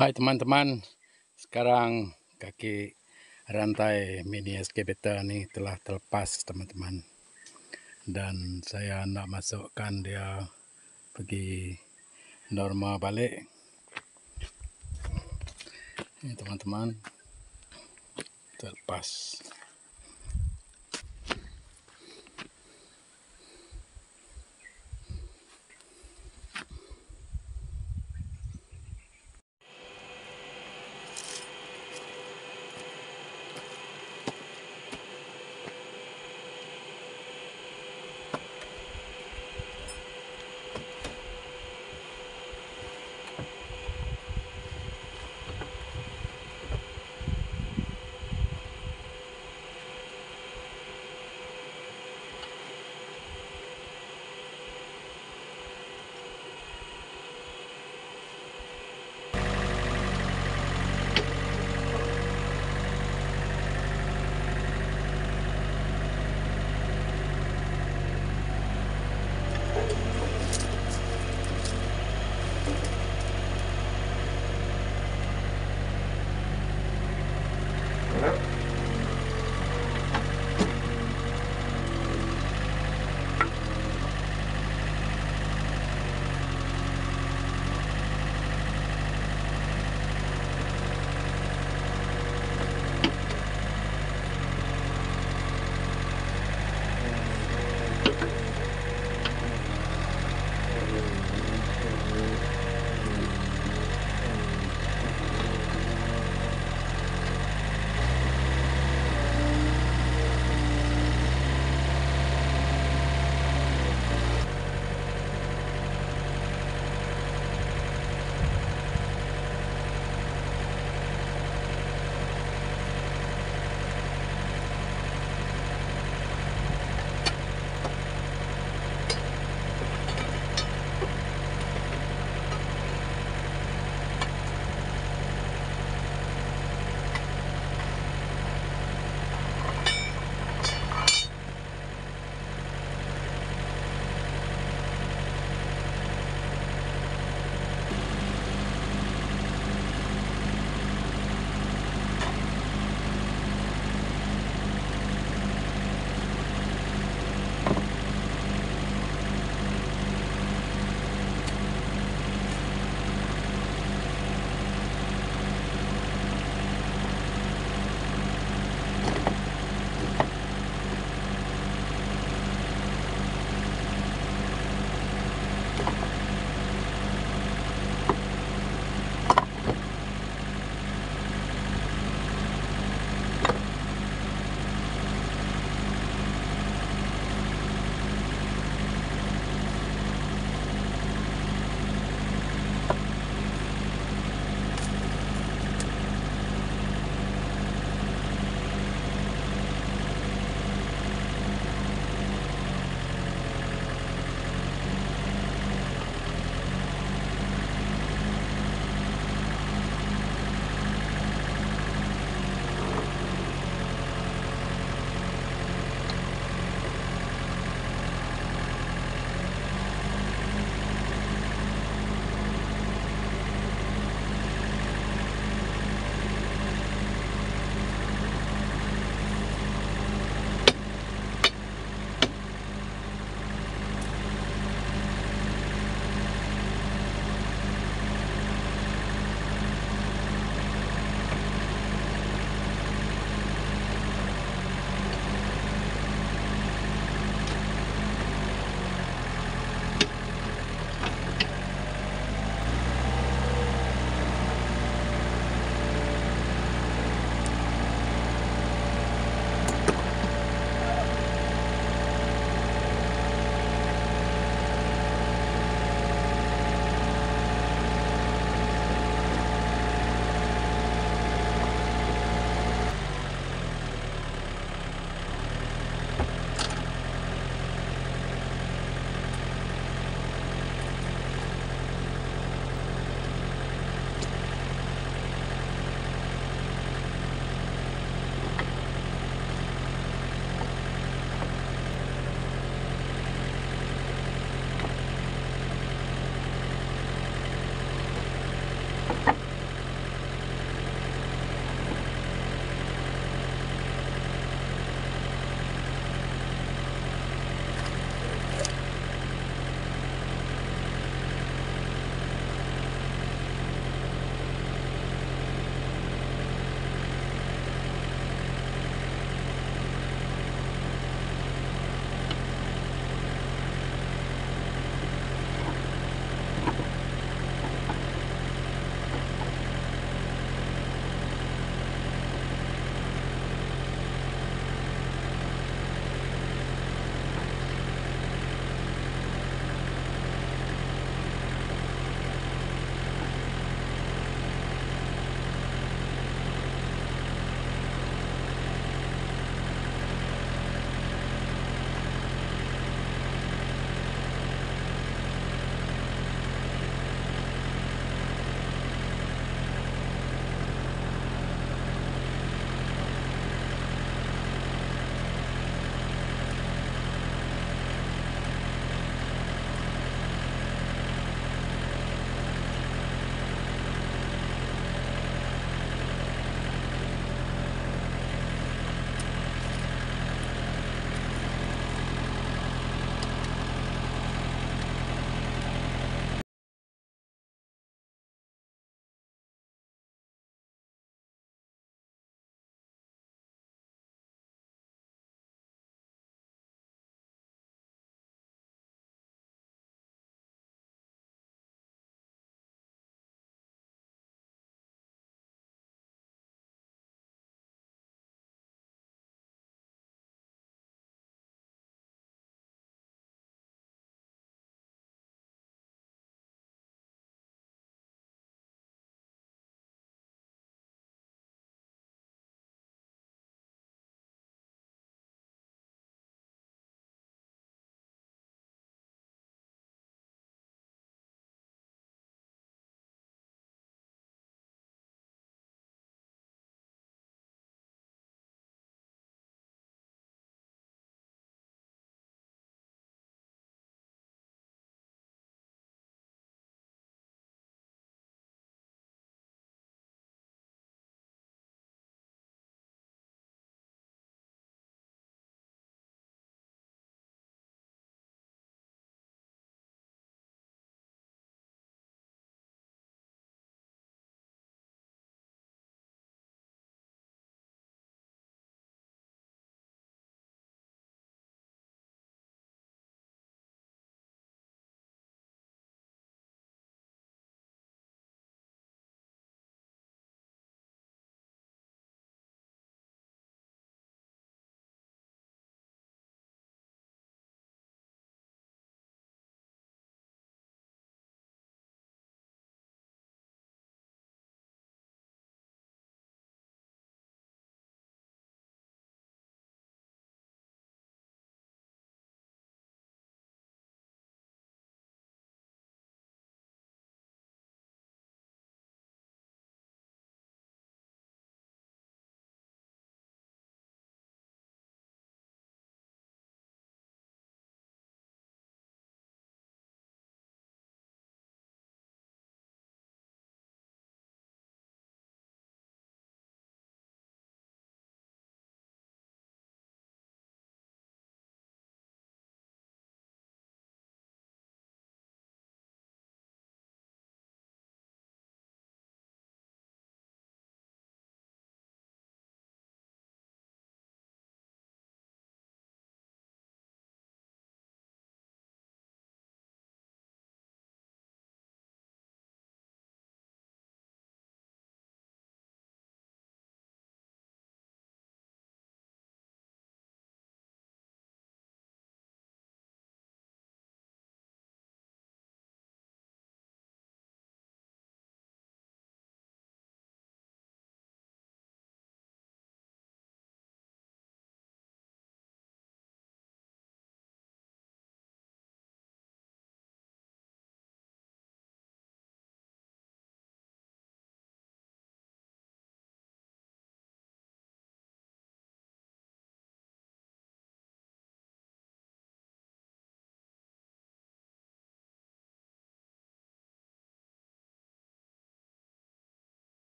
Hai teman-teman, sekarang kaki rantai mini excavator ini telah terlepas teman-teman. Dan saya hendak masukkan dia pergi normal balik. Ini teman-teman, terlepas.